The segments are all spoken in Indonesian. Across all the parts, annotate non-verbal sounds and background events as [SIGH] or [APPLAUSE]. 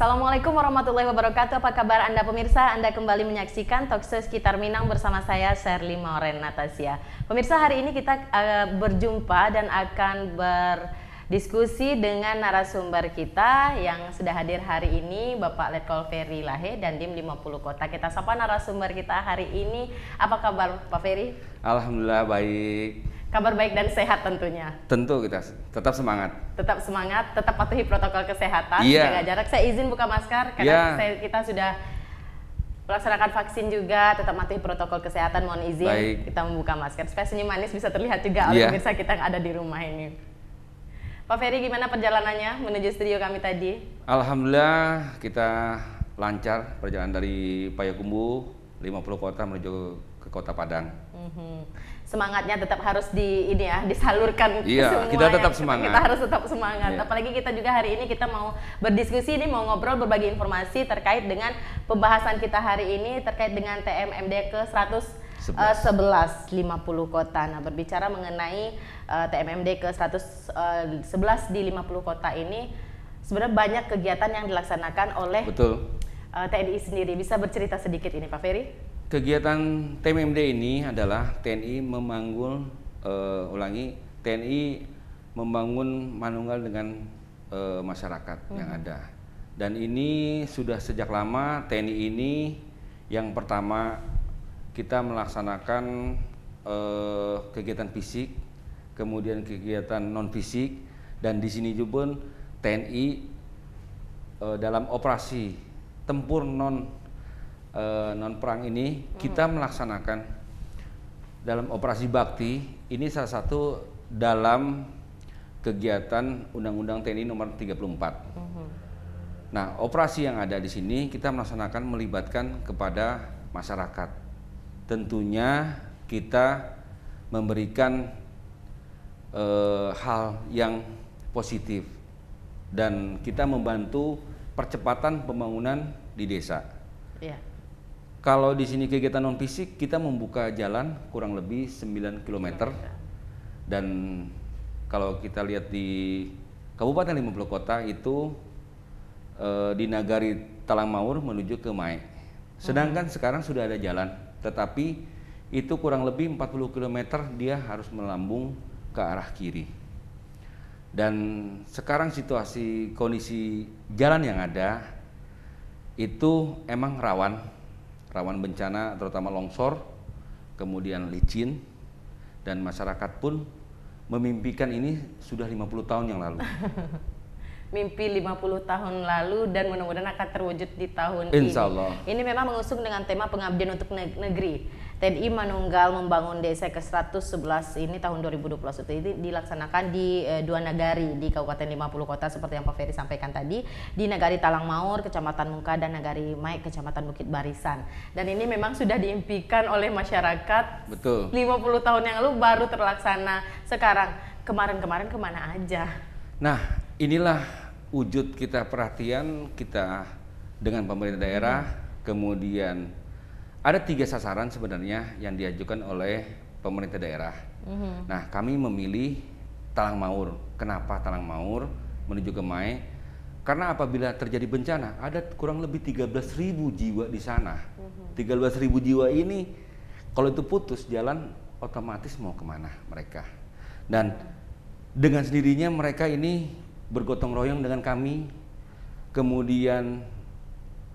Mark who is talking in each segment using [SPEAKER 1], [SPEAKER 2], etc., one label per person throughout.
[SPEAKER 1] Assalamualaikum warahmatullahi wabarakatuh. Apa kabar Anda pemirsa? Anda kembali menyaksikan Talkshow Sekitar Minang bersama saya Sherly Moren Natasia. Pemirsa, hari ini kita uh, berjumpa dan akan berdiskusi dengan narasumber kita yang sudah hadir hari ini Bapak Letkol Ferry Lahe dan Dim 50 Kota. Kita sapa narasumber kita hari ini. Apa kabar Pak Ferry?
[SPEAKER 2] Alhamdulillah baik.
[SPEAKER 1] Kabar baik dan sehat tentunya.
[SPEAKER 2] Tentu kita tetap semangat.
[SPEAKER 1] Tetap semangat, tetap patuhi protokol kesehatan, yeah. jaga jarak. Saya izin buka masker karena yeah. saya, kita sudah melaksanakan vaksin juga, tetap patuhi protokol kesehatan. Mohon izin baik. kita membuka masker. Supaya senyum manis bisa terlihat juga oleh yeah. Iya. kita yang ada di rumah ini. Pak Ferry gimana perjalanannya menuju studio kami tadi?
[SPEAKER 2] Alhamdulillah kita lancar perjalanan dari Payakumbuh 50 kota menuju ke kota Padang.
[SPEAKER 1] Mm -hmm semangatnya tetap harus di ini ya disalurkan iya, semua kita tetap ya. semangat kita harus tetap semangat iya. apalagi kita juga hari ini kita mau berdiskusi ini mau ngobrol berbagi informasi terkait dengan pembahasan kita hari ini terkait dengan TMMD ke 100 11. Uh, 50 kota. Nah, berbicara mengenai uh, eh, TMMD ke 111 uh, eh, di 50 kota ini sebenarnya banyak kegiatan yang dilaksanakan oleh Betul. Uh, eh, TNI sendiri. Bisa bercerita sedikit ini Pak Ferry?
[SPEAKER 2] Kegiatan TMMD ini adalah TNI memanggul uh, ulangi TNI membangun manunggal dengan uh, masyarakat hmm. yang ada. Dan ini sudah sejak lama TNI ini yang pertama kita melaksanakan uh, kegiatan fisik, kemudian kegiatan non fisik dan di sini juga TNI uh, dalam operasi tempur non uh, eh, non perang ini hmm. kita melaksanakan dalam operasi bakti ini salah satu dalam kegiatan Undang-Undang TNI nomor 34. Hmm. Nah, operasi yang ada di sini kita melaksanakan melibatkan kepada masyarakat. Tentunya kita memberikan uh, hal yang positif dan kita membantu percepatan pembangunan di desa. Yeah. Kalau di sini kegiatan non fisik, kita membuka jalan kurang lebih 9 km. Dan kalau kita lihat di Kabupaten 50 Kota itu eh, di Nagari talang mawur menuju ke Mae. Sedangkan hmm. sekarang sudah ada jalan, tetapi itu kurang lebih 40 km dia harus melambung ke arah kiri. Dan sekarang situasi kondisi jalan yang ada itu emang rawan rawan bencana terutama longsor, kemudian licin dan masyarakat pun memimpikan ini sudah 50 tahun yang lalu.
[SPEAKER 1] [LAUGHS] Mimpi 50 tahun lalu dan mudah-mudahan akan terwujud di tahun Insya Allah. Ini memang mengusung dengan tema pengabdian untuk negeri. TNI Manunggal Membangun Desa ke-111 ini tahun 2021 ini dilaksanakan di e, dua nagari di Kabupaten 50 Kota seperti yang Pak Ferry sampaikan tadi di Nagari Talang Maur, Kecamatan Mungka dan Nagari Maik, Kecamatan Bukit Barisan. Dan ini memang sudah diimpikan oleh masyarakat. Betul. 50 tahun yang lalu baru terlaksana sekarang. Kemarin-kemarin kemana aja?
[SPEAKER 2] Nah, inilah wujud kita perhatian kita dengan pemerintah daerah, hmm. kemudian ada tiga sasaran sebenarnya yang diajukan oleh pemerintah daerah. Mm-hmm. Nah, kami memilih Talang Maur. Kenapa Talang Maur menuju ke Mai? Karena apabila terjadi bencana, ada kurang lebih 13.000 jiwa di sana. Mm-hmm. 13.000 jiwa ini kalau itu putus jalan otomatis mau kemana mereka? Dan dengan sendirinya mereka ini bergotong royong dengan kami. Kemudian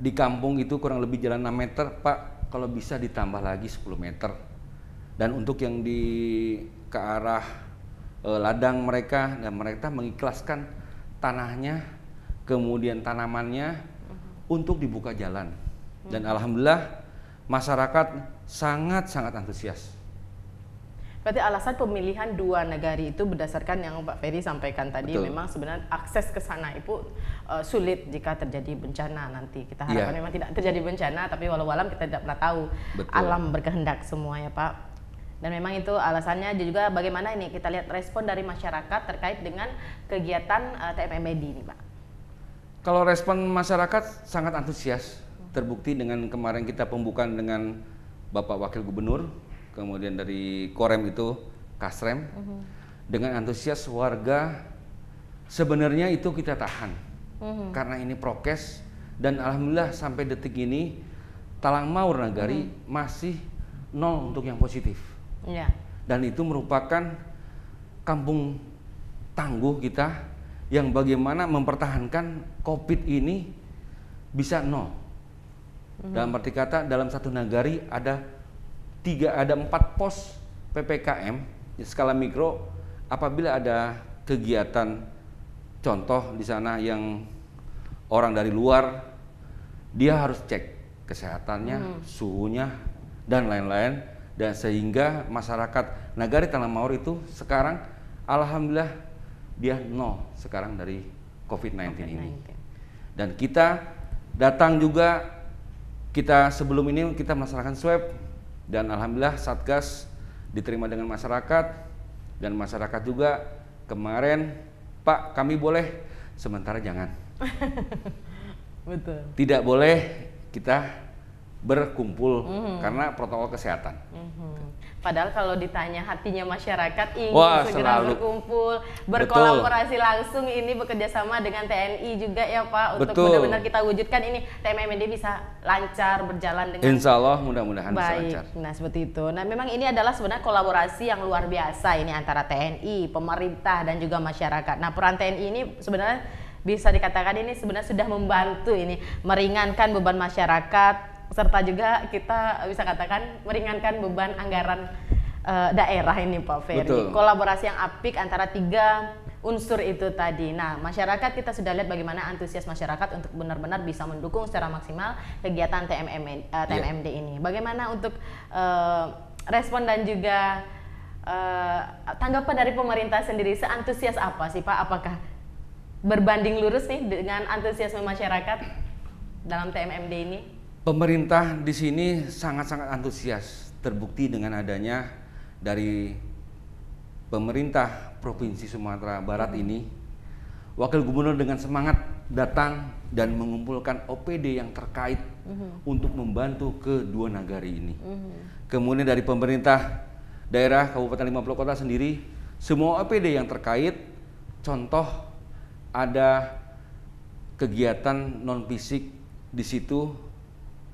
[SPEAKER 2] di kampung itu kurang lebih jalan 6 meter, Pak kalau bisa ditambah lagi 10 meter. Dan untuk yang di ke arah e, ladang mereka dan mereka mengikhlaskan tanahnya, kemudian tanamannya uh-huh. untuk dibuka jalan. Uh-huh. Dan mhm. alhamdulillah masyarakat sangat-sangat antusias.
[SPEAKER 1] Berarti alasan pemilihan dua negari itu berdasarkan yang Pak Ferry sampaikan tadi Betul. memang sebenarnya akses ke sana itu uh, sulit jika terjadi bencana nanti. Kita iya. harapkan yeah. memang tidak terjadi bencana tapi walau alam kita tidak pernah tahu Betul. alam berkehendak semua ya Pak dan memang itu alasannya juga bagaimana ini kita lihat respon dari masyarakat terkait dengan kegiatan uh, ini Pak.
[SPEAKER 2] Kalau respon masyarakat sangat antusias, terbukti dengan kemarin kita pembukaan dengan Bapak Wakil Gubernur kemudian dari Korem itu Kasrem. Mm-hmm. Dengan antusias warga sebenarnya itu kita tahan. Mm-hmm. Karena ini prokes dan alhamdulillah sampai detik ini Talang Maur Nagari mm-hmm. masih nol untuk yang positif. Yeah. Dan itu merupakan kampung tangguh kita yang bagaimana mempertahankan COVID ini bisa nol. Mm-hmm. Dalam arti kata dalam satu nagari ada tiga ada empat pos ppkm skala mikro apabila ada kegiatan contoh di sana yang orang dari luar dia harus cek kesehatannya hmm. suhunya dan lain-lain dan sehingga masyarakat Nagari Tanah Maur itu sekarang alhamdulillah dia nol sekarang dari COVID-19, covid ini dan kita datang juga kita sebelum ini kita melaksanakan swab dan alhamdulillah Satgas diterima dengan masyarakat dan masyarakat juga kemarin Pak kami boleh sementara jangan. [LAUGHS] Betul. Tidak boleh kita berkumpul mm karena protokol kesehatan.
[SPEAKER 1] Mm-hmm. Padahal kalau ditanya hatinya masyarakat ingin Wah, segera selalu. berkumpul, berkolaborasi Betul. langsung ini bekerja sama dengan TNI juga ya Pak untuk benar-benar kita wujudkan ini TMMD bisa lancar berjalan dengan Insya
[SPEAKER 2] Allah mudah-mudahan bisa lancar.
[SPEAKER 1] Nah seperti itu. Nah memang ini adalah sebenarnya kolaborasi yang luar biasa ini antara TNI, pemerintah dan juga masyarakat. Nah peran TNI ini sebenarnya bisa dikatakan ini sebenarnya sudah membantu ini meringankan beban masyarakat serta juga kita bisa katakan meringankan beban anggaran uh, daerah ini Pak Ferry. Betul. Kolaborasi yang apik antara tiga unsur itu tadi. Nah, masyarakat kita sudah lihat bagaimana antusias masyarakat untuk benar-benar bisa mendukung secara maksimal kegiatan TMM, uh, eh, iya. TMMD yeah. ini. Bagaimana untuk uh, respon dan juga uh, tanggapan dari pemerintah sendiri? Seantusias apa sih Pak? Apakah berbanding lurus nih dengan antusiasme masyarakat dalam TMMD ini?
[SPEAKER 2] Pemerintah di sini sangat-sangat antusias, terbukti dengan adanya dari pemerintah Provinsi Sumatera Barat hmm. ini. Wakil Gubernur dengan semangat datang dan mengumpulkan OPD yang terkait -huh. Hmm. untuk membantu kedua nagari ini. -huh. Hmm. Kemudian dari pemerintah daerah Kabupaten 50 Kota sendiri, semua OPD yang terkait, contoh ada kegiatan non fisik di situ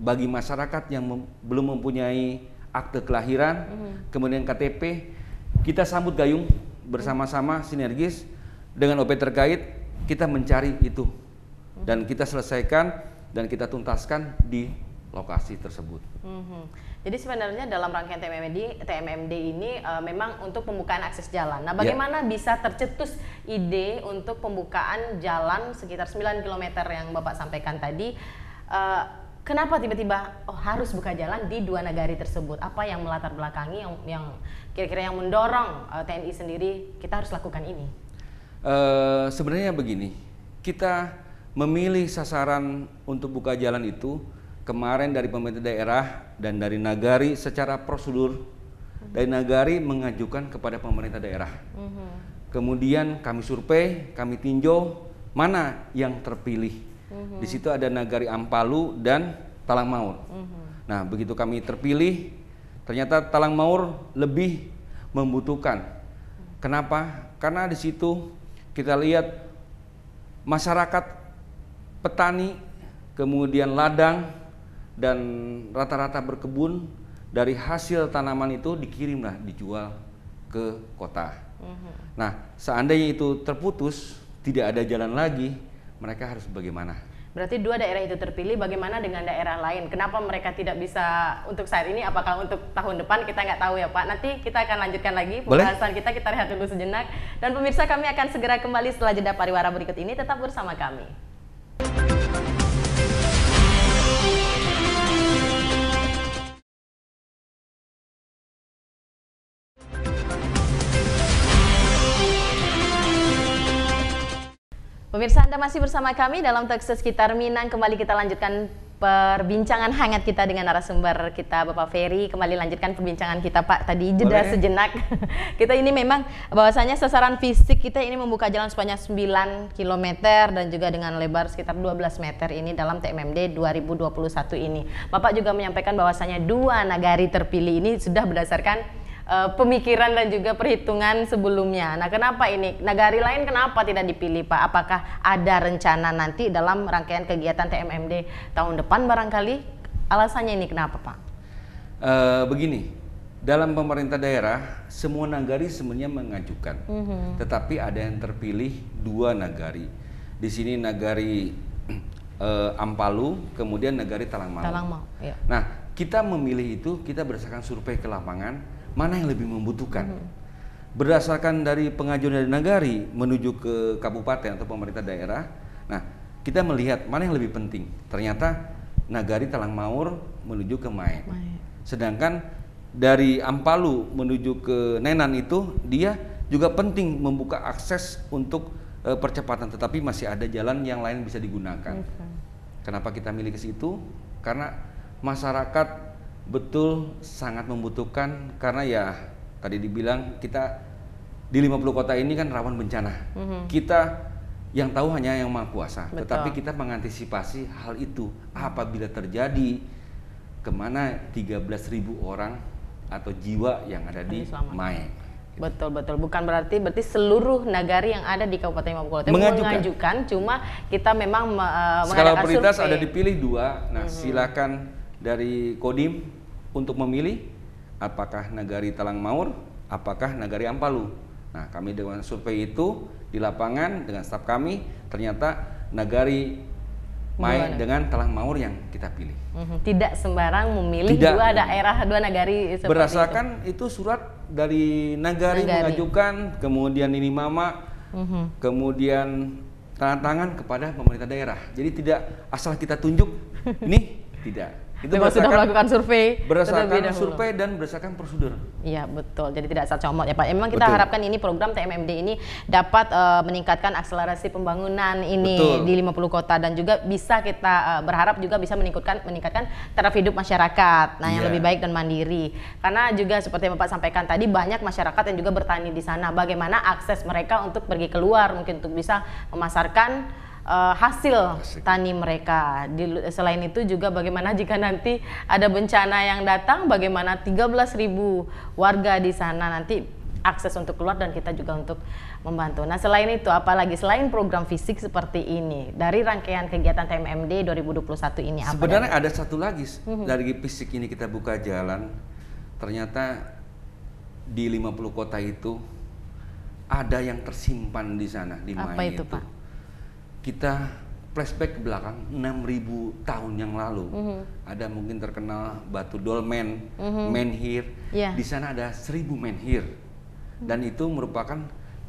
[SPEAKER 2] bagi masyarakat yang mem belum mempunyai akte kelahiran, mm-hmm. kemudian KTP, kita sambut gayung bersama-sama mm-hmm. sinergis dengan OP terkait, kita mencari itu mm-hmm. dan kita selesaikan dan kita tuntaskan di lokasi tersebut.
[SPEAKER 1] Mm-hmm. Jadi sebenarnya dalam rangkaian TMMD, TMMD ini uh, memang untuk pembukaan akses jalan. Nah, ya. bagaimana yeah. bisa tercetus ide untuk pembukaan jalan sekitar 9 km yang Bapak sampaikan tadi? Uh, kenapa tiba-tiba oh, harus buka jalan di dua nagari tersebut? Apa yang melatar belakangi yang kira-kira yang mendorong uh, eh, TNI sendiri kita harus lakukan ini?
[SPEAKER 2] Uh, sebenarnya begini, kita memilih sasaran untuk buka jalan itu kemarin dari pemerintah daerah dan dari nagari secara prosedur hmm. dari nagari mengajukan kepada pemerintah daerah. Hmm. Kemudian kami survei, kami tinjau mana yang terpilih Mhm. Di situ ada Nagari Ampalu dan Talang Maur. Mm Nah, begitu kami terpilih, ternyata Talang Maur lebih membutuhkan. Kenapa? Karena di situ kita lihat masyarakat petani, kemudian ladang dan rata-rata berkebun dari hasil tanaman itu dikirimlah dijual ke kota. Mm Nah, seandainya itu terputus, tidak ada jalan lagi, mereka harus bagaimana?
[SPEAKER 1] Berarti dua daerah itu terpilih, bagaimana dengan daerah lain? Kenapa mereka tidak bisa untuk saat ini? Apakah untuk tahun depan kita nggak tahu ya Pak? Nanti kita akan lanjutkan lagi pembahasan Boleh? kita, kita rehat dulu sejenak. Dan pemirsa kami akan segera kembali setelah jeda pariwara berikut ini, tetap bersama kami. Pemirsa Anda masih bersama kami dalam Talk sekitar Minang. Kembali kita lanjutkan perbincangan hangat kita dengan narasumber kita Bapak Ferry. Kembali lanjutkan perbincangan kita Pak. Tadi jeda Boleh. sejenak. [LAUGHS] kita ini memang bahwasanya sasaran fisik kita ini membuka jalan sepanjang 9 km dan juga dengan lebar sekitar 12 meter ini dalam TMMD 2021 ini. Bapak juga menyampaikan bahwasanya dua nagari terpilih ini sudah berdasarkan uh, pemikiran dan juga perhitungan sebelumnya. Nah, kenapa ini? Nagari lain kenapa tidak dipilih, Pak? Apakah ada rencana nanti dalam rangkaian kegiatan TMMD tahun depan barangkali? Alasannya ini kenapa, Pak?
[SPEAKER 2] Uh, begini, dalam pemerintah daerah semua nagari semuanya mengajukan, mm -hmm. tetapi ada yang terpilih dua nagari. Di sini nagari uh, [CLEARS THROAT] eh, Ampalu, kemudian nagari Talangmau. Talang Ya. Nah, kita memilih itu kita berdasarkan survei ke lapangan mana yang lebih membutuhkan. Hmm. Berdasarkan dari pengajuan dari nagari menuju ke kabupaten atau pemerintah daerah, nah kita melihat mana yang lebih penting. Ternyata nagari Talang Maur menuju ke Mai, Sedangkan dari Ampalu menuju ke Nenan itu dia juga penting membuka akses untuk e, percepatan, tetapi masih ada jalan yang lain bisa digunakan. Iya, Kenapa kita milih ke situ? Karena masyarakat betul sangat membutuhkan karena ya tadi dibilang kita di 50 kota ini kan rawan bencana. Mm -hmm. Kita yang tahu hanya yang Maha Kuasa, Betul. tetapi kita mengantisipasi hal itu apabila terjadi kemana 13.000 orang atau jiwa yang ada di Mae.
[SPEAKER 1] Betul betul. Bukan berarti berarti seluruh nagari yang ada di Kabupaten Mamukulo mengajukan. mengajukan, cuma kita memang me, uh, skala prioritas ada dipilih
[SPEAKER 2] dua. Nah, mm -hmm. silakan dari Kodim untuk memilih apakah nagari Talang Maur, apakah nagari Ampalu. Nah, kami dengan survei itu di lapangan dengan staf kami ternyata nagari
[SPEAKER 1] Mai dengan
[SPEAKER 2] Talang Maur yang kita pilih.
[SPEAKER 1] Mhm, tidak sembarang memilih Tidak. dua daerah, dua nagari. Berdasarkan
[SPEAKER 2] itu. itu surat dari nagari, nagari mengajukan, kemudian ini mama, uh kemudian tantangan tangan kepada pemerintah daerah. Jadi tidak asal kita tunjuk, ini [LAUGHS] tidak itu Memang sudah melakukan survei berdasarkan survei dan berdasarkan prosedur
[SPEAKER 1] iya betul jadi tidak asal comot ya Pak ya, memang kita betul. harapkan ini program TMMD ini dapat uh, meningkatkan akselerasi pembangunan ini betul. di 50 kota dan juga bisa kita uh, berharap juga bisa meningkatkan meningkatkan taraf hidup masyarakat nah yang iya. lebih baik dan mandiri karena juga seperti yang Bapak sampaikan tadi banyak masyarakat yang juga bertani di sana bagaimana akses mereka untuk pergi keluar mungkin untuk bisa memasarkan uh, hasil Asik. tani mereka. Di, selain itu juga bagaimana [LAUGHS] jika nanti ada bencana yang datang, bagaimana 13.000 warga di sana nanti akses untuk keluar dan kita juga untuk membantu. Nah selain itu apalagi selain program fisik seperti ini dari rangkaian kegiatan TMMD 2021 ini apa? Sebenarnya
[SPEAKER 2] ada satu lagi mhm. dari fisik ini kita buka jalan ternyata di 50 kota itu ada yang tersimpan di sana di mana itu. itu Pak? kita flashback ke belakang 6000 tahun yang lalu. Mm -hmm. Ada mungkin terkenal batu dolmen, mm -hmm. menhir. Yeah. Di sana ada 1000 menhir. Mm -hmm. Dan itu merupakan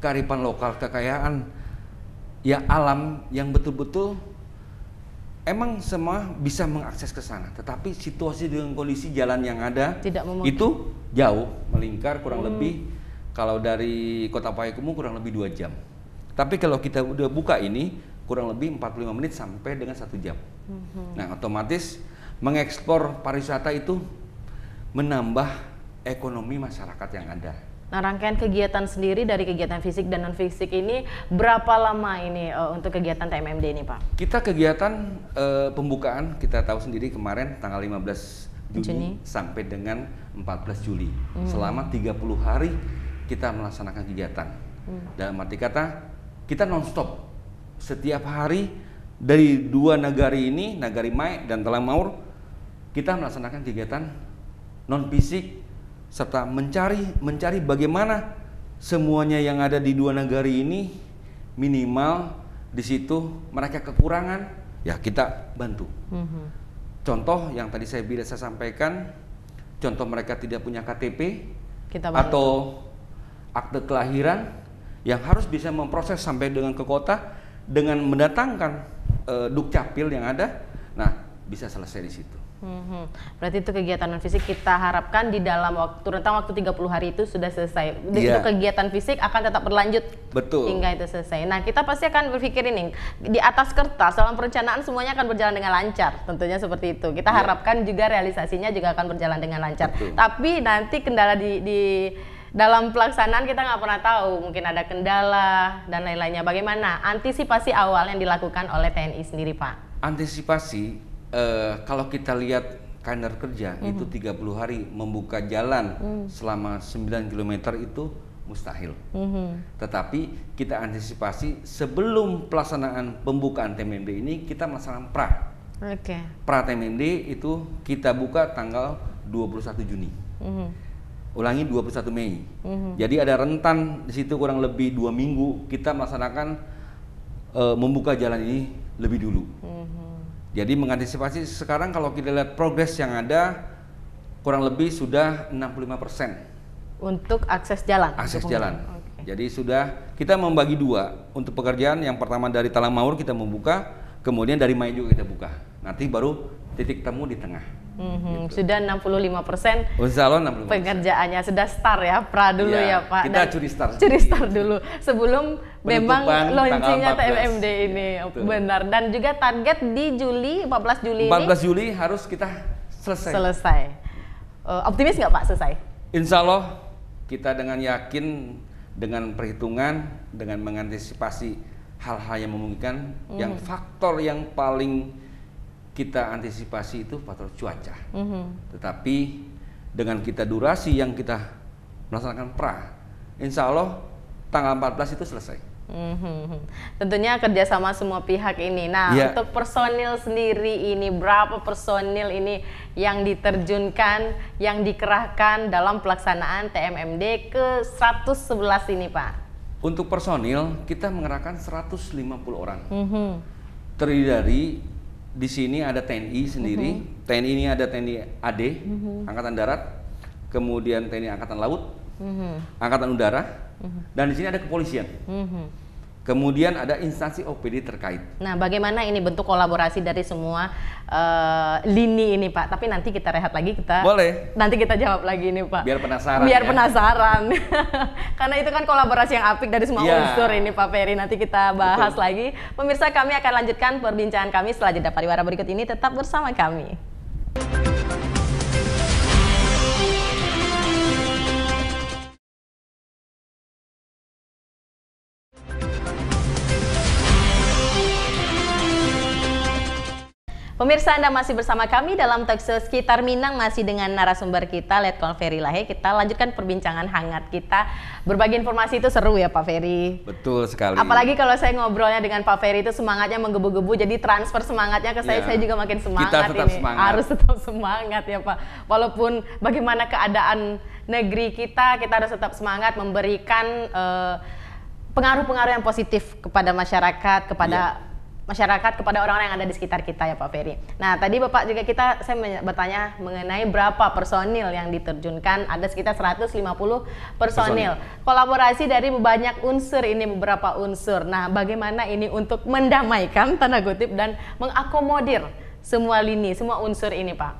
[SPEAKER 2] kearifan lokal, kekayaan ya alam yang betul-betul emang semua bisa mengakses ke sana. Tetapi situasi dengan kondisi jalan yang ada
[SPEAKER 1] Tidak itu
[SPEAKER 2] jauh melingkar kurang mm. lebih kalau dari Kota Payakumbuh kurang lebih dua jam. Tapi kalau kita udah buka ini kurang lebih 45 menit sampai dengan satu jam. Mm-hmm. Nah, otomatis mengekspor pariwisata itu menambah ekonomi masyarakat yang ada.
[SPEAKER 1] Nah, rangkaian kegiatan sendiri dari kegiatan fisik dan non fisik ini berapa lama ini uh, untuk kegiatan TMMD ini, Pak?
[SPEAKER 2] Kita kegiatan uh, pembukaan kita tahu sendiri kemarin tanggal 15 Juni, Juni. sampai dengan 14 Juli. Hmm. Selama 30 hari kita melaksanakan kegiatan. Hmm. Dalam arti kata kita non stop setiap hari dari dua nagari ini, Nagari Mai dan Telang Maur, kita melaksanakan kegiatan non fisik serta mencari mencari bagaimana semuanya yang ada di dua nagari ini minimal di situ mereka kekurangan ya kita bantu. Mm-hmm. Contoh yang tadi saya bila saya sampaikan, contoh mereka tidak punya KTP
[SPEAKER 1] kita atau
[SPEAKER 2] akte kelahiran yang harus bisa memproses sampai dengan ke kota dengan mendatangkan uh, dukcapil yang ada, nah bisa selesai di situ.
[SPEAKER 1] Hmm, berarti itu kegiatan non fisik kita harapkan di dalam waktu rentang waktu 30 hari itu sudah selesai. Yeah. situ kegiatan fisik akan tetap berlanjut Betul. hingga itu selesai. Nah, kita pasti akan berpikir ini di atas kertas dalam perencanaan semuanya akan berjalan dengan lancar. Tentunya seperti itu. Kita yeah. harapkan juga realisasinya juga akan berjalan dengan lancar. Betul. Tapi nanti kendala di di dalam pelaksanaan kita nggak pernah tahu mungkin ada kendala dan lain-lainnya. Bagaimana antisipasi awal yang dilakukan oleh TNI sendiri, Pak?
[SPEAKER 2] Antisipasi eh, kalau kita lihat kalender kerja mm -hmm. itu 30 hari membuka jalan mm. selama 9 km itu mustahil. Mm -hmm. Tetapi kita antisipasi sebelum pelaksanaan pembukaan TMMD ini kita melaksanakan pra. Oke. Okay. Pra TMMD itu kita buka tanggal 21 Juni. Mm -hmm ulangi 21 Mei. Mm-hmm. Jadi ada rentan di situ kurang lebih dua minggu kita melaksanakan uh, membuka jalan ini lebih dulu. Mm-hmm. Jadi mengantisipasi sekarang kalau kita lihat progres yang ada kurang lebih sudah 65% persen
[SPEAKER 1] untuk akses jalan. Akses jalan.
[SPEAKER 2] Okay. Jadi sudah kita membagi dua untuk pekerjaan yang pertama dari Talang Maur kita membuka, kemudian dari Main juga kita buka. Nanti baru titik temu di tengah.
[SPEAKER 1] Mm-hmm. Gitu. Sudah 65 persen pekerjaannya sudah star ya pra dulu ya, ya Pak. Kita curi star. Curi star dulu sebelum memang launchingnya TMMD ini ya, benar. Dan juga target di Juli 14 Juli 14 ini, Juli
[SPEAKER 2] harus kita selesai. Selesai.
[SPEAKER 1] Uh, optimis nggak Pak selesai?
[SPEAKER 2] Insya Allah kita dengan yakin, dengan perhitungan, dengan mengantisipasi hal-hal yang memungkinkan, mm. yang mhm. faktor yang paling kita antisipasi itu faktor cuaca. Mm -hmm. Tetapi dengan kita durasi yang kita melaksanakan pra, insya Allah tanggal 14 itu selesai.
[SPEAKER 1] -hmm. Tentunya kerjasama semua pihak ini. Nah, ya. untuk personil sendiri ini berapa personil ini yang diterjunkan, yang dikerahkan dalam pelaksanaan TMMD ke 111 ini, Pak?
[SPEAKER 2] Untuk personil kita mengerahkan 150 orang. Mm -hmm. Terdiri dari di sini ada TNI sendiri, mm -hmm. TNI ini ada TNI AD, mm -hmm. Angkatan Darat, kemudian TNI Angkatan Laut, mm -hmm. Angkatan Udara, mm -hmm. dan di sini ada kepolisian. Mm -hmm. Kemudian ada instansi OPD terkait.
[SPEAKER 1] Nah, bagaimana ini bentuk kolaborasi dari semua uh, lini ini, Pak? Tapi nanti kita rehat lagi kita. Boleh. Nanti kita jawab lagi ini, Pak. Biar
[SPEAKER 2] penasaran. Biar ya.
[SPEAKER 1] penasaran. [LAUGHS] Karena itu kan kolaborasi yang apik dari semua ya. unsur ini, Pak Ferry. Nanti kita bahas Betul. lagi. Pemirsa, kami akan lanjutkan perbincangan kami setelah jeda pariwara berikut ini. Tetap bersama kami. Pemirsa Anda masih bersama kami dalam Tokso Sekitar Minang masih dengan narasumber kita Letkol Ferry Lahe. Kita lanjutkan perbincangan hangat kita. berbagi informasi itu seru ya Pak Ferry.
[SPEAKER 2] Betul sekali. Apalagi
[SPEAKER 1] kalau saya ngobrolnya dengan Pak Ferry itu semangatnya menggebu-gebu jadi transfer semangatnya ke saya ya. saya juga makin semangat kita tetap ini. Semangat. Harus tetap semangat ya Pak. Walaupun bagaimana keadaan negeri kita, kita harus tetap semangat memberikan eh, pengaruh-pengaruh yang positif kepada masyarakat, kepada iya masyarakat kepada orang-orang yang ada di sekitar kita ya Pak Ferry. Nah tadi Bapak juga kita saya bertanya mengenai berapa personil yang diterjunkan ada sekitar 150 personil. personil. Kolaborasi dari banyak unsur ini beberapa unsur. Nah bagaimana ini untuk mendamaikan tanda kutip dan mengakomodir semua lini semua unsur ini Pak?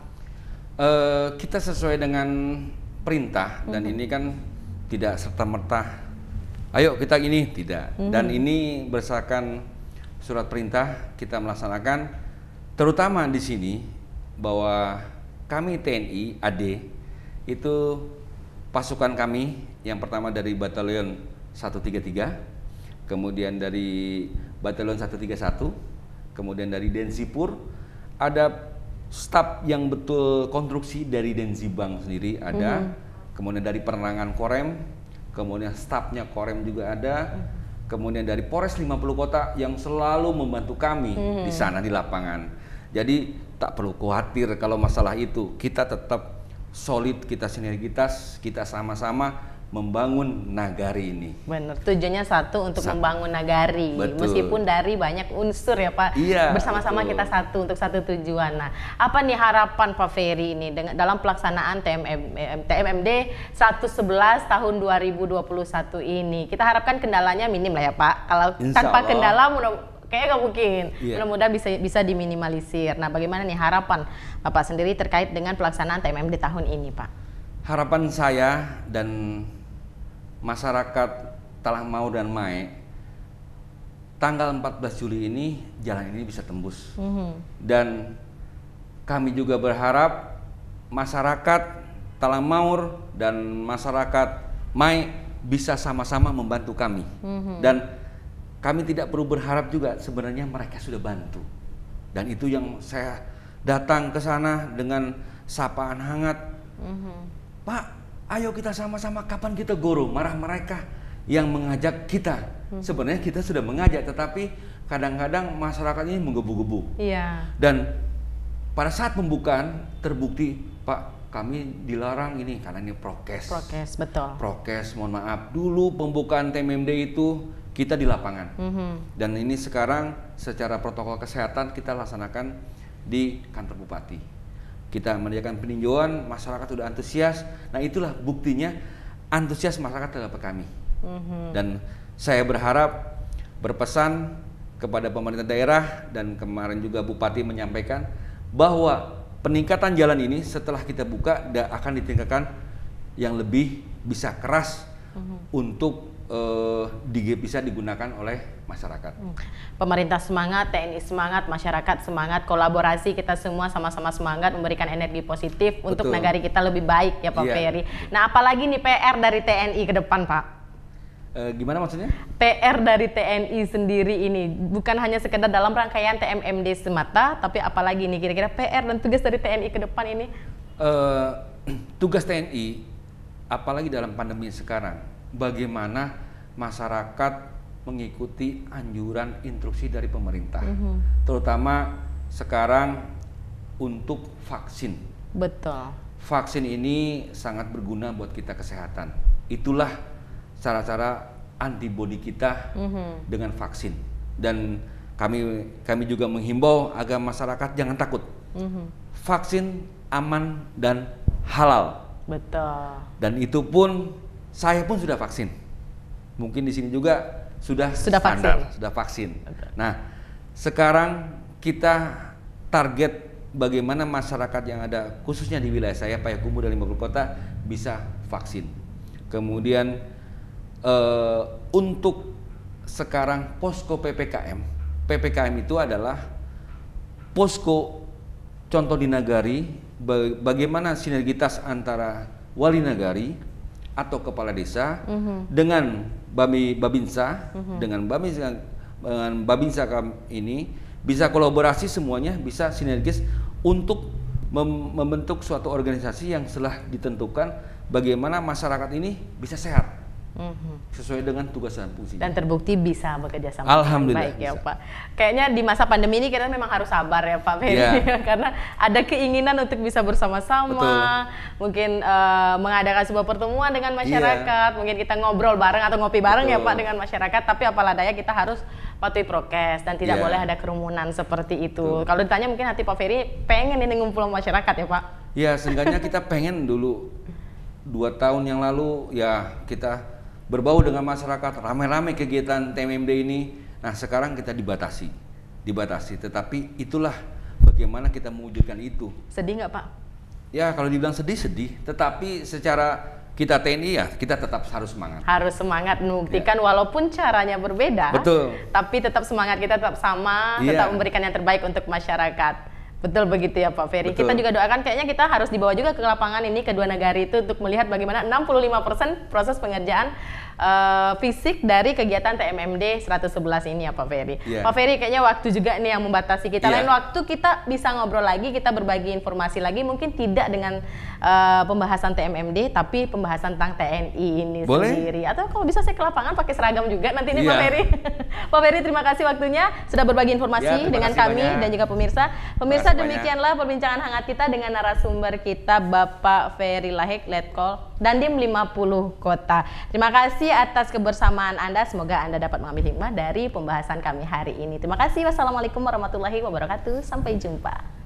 [SPEAKER 2] Uh, kita sesuai dengan perintah mm -hmm. dan ini kan tidak serta merta. Ayo kita ini tidak mm -hmm. dan ini berdasarkan surat perintah kita melaksanakan terutama di sini bahwa kami TNI AD itu pasukan kami yang pertama dari batalion 133 kemudian dari batalion 131 kemudian dari Densipur ada staf yang betul konstruksi dari Denzibang sendiri ada mm -hmm. kemudian dari penerangan Korem kemudian stafnya Korem juga ada mm -hmm kemudian dari Polres 50 Kota yang selalu membantu kami hmm. di mm-hmm. sana di lapangan. Jadi tak perlu khawatir kalau masalah itu. Kita tetap solid, kita sinergitas, kita sama-sama membangun nagari ini.
[SPEAKER 1] Benar, tujuannya satu untuk satu. membangun nagari, betul. meskipun dari banyak unsur ya Pak. Iya. Bersama-sama kita satu untuk satu tujuan. Nah, apa nih harapan Pak Ferry ini dengan dalam pelaksanaan TMM, TMMD 111 tahun 2021 ini? Kita harapkan kendalanya minim lah ya Pak. Kalau Insya tanpa Allah. kendala kayaknya nggak mungkin. Yeah. Mudah-mudahan bisa bisa diminimalisir. Nah, bagaimana nih harapan Bapak sendiri terkait dengan pelaksanaan TMMD tahun ini, Pak?
[SPEAKER 2] Harapan saya dan masyarakat Talang Mau dan Mai, tanggal 14 Juli ini jalan ini bisa tembus. Mm -hmm. Dan kami juga berharap masyarakat maur dan masyarakat Mai bisa sama-sama membantu kami. Mm -hmm. Dan kami tidak perlu berharap juga sebenarnya mereka sudah bantu. Dan itu yang saya datang ke sana dengan sapaan hangat. Mm -hmm. Pak, Ayo kita sama-sama kapan kita guru marah mereka yang mengajak kita. Hmm. Sebenarnya kita sudah mengajak tetapi kadang-kadang masyarakat ini menggebu-gebu. Iya. Dan pada saat pembukaan terbukti Pak kami dilarang ini karena ini prokes.
[SPEAKER 1] Prokes betul.
[SPEAKER 2] Prokes mohon maaf dulu pembukaan TMMD itu kita di lapangan. Mm -hmm. Dan ini sekarang secara protokol kesehatan kita laksanakan di kantor bupati kita menyediakan peninjauan masyarakat sudah antusias nah itulah buktinya antusias masyarakat terhadap kami mm-hmm. dan saya berharap berpesan kepada pemerintah daerah dan kemarin juga bupati menyampaikan bahwa peningkatan jalan ini setelah kita buka akan ditingkatkan yang lebih bisa keras mm-hmm. untuk eh, bisa digunakan oleh masyarakat. Hmm.
[SPEAKER 1] Pemerintah semangat, TNI semangat, masyarakat semangat, kolaborasi kita semua sama-sama semangat memberikan energi positif Betul. untuk negara kita lebih baik ya Pak iya. Ferry. Nah apalagi nih PR dari TNI ke depan Pak?
[SPEAKER 2] E, gimana maksudnya?
[SPEAKER 1] PR dari TNI sendiri ini bukan hanya sekedar dalam rangkaian TMMD semata, tapi apalagi nih kira-kira PR dan tugas dari TNI ke depan ini?
[SPEAKER 2] E, [CLEARS THROAT] tugas TNI, apalagi dalam pandemi sekarang, bagaimana masyarakat mengikuti anjuran instruksi dari pemerintah, mm -hmm. terutama sekarang untuk vaksin. Betul. Vaksin ini sangat berguna buat kita kesehatan. Itulah cara-cara antibodi kita mm -hmm. dengan vaksin. Dan kami kami juga menghimbau agar masyarakat jangan takut. Mm -hmm. Vaksin aman dan halal.
[SPEAKER 1] Betul.
[SPEAKER 2] Dan itu pun saya pun sudah vaksin. Mungkin di sini juga sudah, sudah standar, vaksin. sudah vaksin. Nah, sekarang kita target bagaimana masyarakat yang ada khususnya di wilayah saya Payakumbu dan Lima Kota bisa vaksin. Kemudian eh, untuk sekarang posko PPKM, PPKM itu adalah posko contoh di nagari bagaimana sinergitas antara wali nagari atau kepala desa mm-hmm. dengan Bami Babinsa mm-hmm. dengan Bami dengan Babinsa ini bisa kolaborasi semuanya bisa sinergis untuk mem- membentuk suatu organisasi yang telah ditentukan bagaimana masyarakat ini bisa sehat. Mhm. Sesuai dengan tugas dan fungsi. Dan
[SPEAKER 1] terbukti bisa bekerja sama. Alhamdulillah. Baik ya Pak. Kayaknya di masa pandemi ini kita memang harus sabar ya Pak Ferry, yeah. [LAUGHS] Ya. karena ada keinginan untuk bisa bersama-sama, mungkin uh, mengadakan sebuah pertemuan dengan iya. masyarakat, yeah. mungkin kita ngobrol bareng atau ngopi bareng ya, Betul. ya Pak dengan masyarakat. Tapi apalah daya kita harus patuhi prokes dan tidak yeah. boleh ada kerumunan seperti itu. Betul. Kalau ditanya mungkin hati Pak Ferry pengen ini ngumpul masyarakat ya Pak.
[SPEAKER 2] Ya, seenggaknya kita pengen dulu dua tahun yang lalu ya kita Berbau dengan masyarakat, rame-rame kegiatan TMMD ini. Nah, sekarang kita dibatasi, dibatasi. Tetapi itulah bagaimana kita mewujudkan itu. Sedih nggak Pak? Ya, kalau dibilang sedih, sedih. Tetapi secara kita TNI ya, kita tetap harus semangat.
[SPEAKER 1] Harus semangat membuktikan ya. walaupun caranya berbeda. Betul. Tapi tetap semangat kita tetap sama, ya. tetap memberikan yang terbaik untuk masyarakat. Betul begitu ya Pak Ferry. Betul. Kita juga doakan kayaknya kita harus dibawa juga ke lapangan ini kedua negara itu untuk melihat bagaimana 65% proses pengerjaan uh, fisik dari kegiatan TMMD 111 ini ya Pak Ferry. Yeah. Pak Ferry kayaknya waktu juga nih yang membatasi kita. Yeah. Lain waktu kita bisa ngobrol lagi, kita berbagi informasi lagi mungkin tidak dengan uh, pembahasan TMMD tapi pembahasan tentang TNI ini Boleh? sendiri. Atau kalau bisa saya ke lapangan pakai seragam juga nanti ini yeah. Pak iya. Ferry. [LAUGHS] Pak Ferry terima kasih waktunya sudah berbagi informasi yeah, iya, dengan kami banyak. dan juga pemirsa. Pemirsa demikianlah perbincangan hangat kita dengan narasumber kita Bapak Ferry Lahik Letkol Dandim 50 Kota. Terima kasih kasih atas kebersamaan Anda. Semoga Anda dapat mengambil hikmah dari pembahasan kami hari ini. Terima kasih. Wassalamualaikum warahmatullahi wabarakatuh. Sampai jumpa.